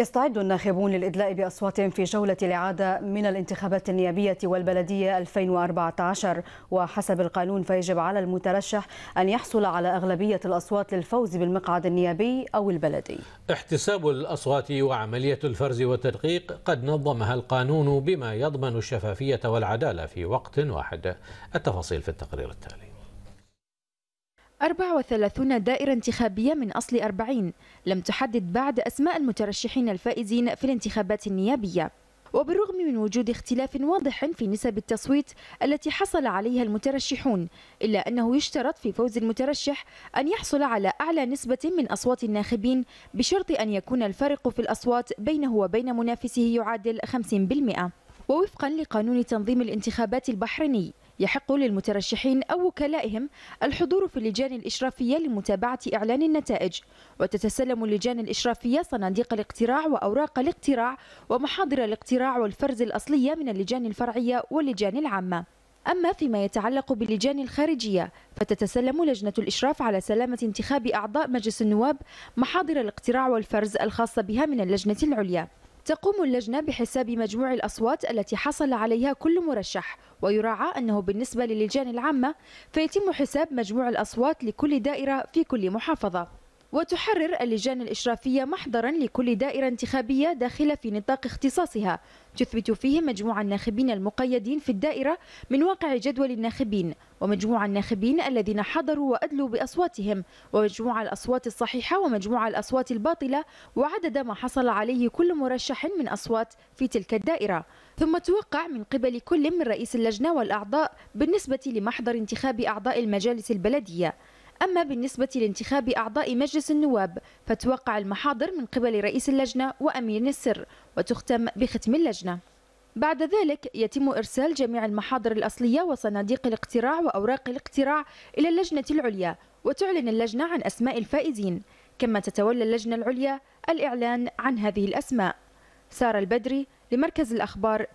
يستعد الناخبون للإدلاء بأصواتهم في جولة الإعادة من الانتخابات النيابية والبلدية 2014 وحسب القانون فيجب على المترشح أن يحصل على أغلبية الأصوات للفوز بالمقعد النيابي أو البلدي احتساب الأصوات وعملية الفرز والتدقيق قد نظمها القانون بما يضمن الشفافية والعدالة في وقت واحد التفاصيل في التقرير التالي 34 دائرة انتخابية من أصل 40 لم تحدد بعد أسماء المترشحين الفائزين في الانتخابات النيابية وبالرغم من وجود اختلاف واضح في نسب التصويت التي حصل عليها المترشحون إلا أنه يشترط في فوز المترشح أن يحصل على أعلى نسبة من أصوات الناخبين بشرط أن يكون الفارق في الأصوات بينه وبين منافسه يعادل 50% ووفقا لقانون تنظيم الانتخابات البحريني يحق للمترشحين أو وكلائهم الحضور في اللجان الإشرافية لمتابعة إعلان النتائج وتتسلم اللجان الإشرافية صناديق الاقتراع وأوراق الاقتراع ومحاضر الاقتراع والفرز الأصلية من اللجان الفرعية واللجان العامة أما فيما يتعلق باللجان الخارجية فتتسلم لجنة الإشراف على سلامة انتخاب أعضاء مجلس النواب محاضر الاقتراع والفرز الخاصة بها من اللجنة العليا تقوم اللجنة بحساب مجموع الأصوات التي حصل عليها كل مرشح ويراعى أنه بالنسبة للجان العامة فيتم حساب مجموع الأصوات لكل دائرة في كل محافظة وتحرر اللجان الإشرافية محضرا لكل دائرة انتخابية داخلة في نطاق اختصاصها تثبت فيه مجموع الناخبين المقيدين في الدائرة من واقع جدول الناخبين ومجموع الناخبين الذين حضروا وأدلوا بأصواتهم ومجموع الأصوات الصحيحة ومجموع الأصوات الباطلة وعدد ما حصل عليه كل مرشح من أصوات في تلك الدائرة ثم توقع من قبل كل من رئيس اللجنة والأعضاء بالنسبة لمحضر انتخاب أعضاء المجالس البلدية أما بالنسبة لانتخاب أعضاء مجلس النواب فتوقع المحاضر من قبل رئيس اللجنة وأمين السر وتختم بختم اللجنة بعد ذلك يتم إرسال جميع المحاضر الأصلية وصناديق الاقتراع وأوراق الاقتراع إلى اللجنة العليا وتعلن اللجنة عن أسماء الفائزين كما تتولى اللجنة العليا الإعلان عن هذه الأسماء سارة البدري لمركز الأخبار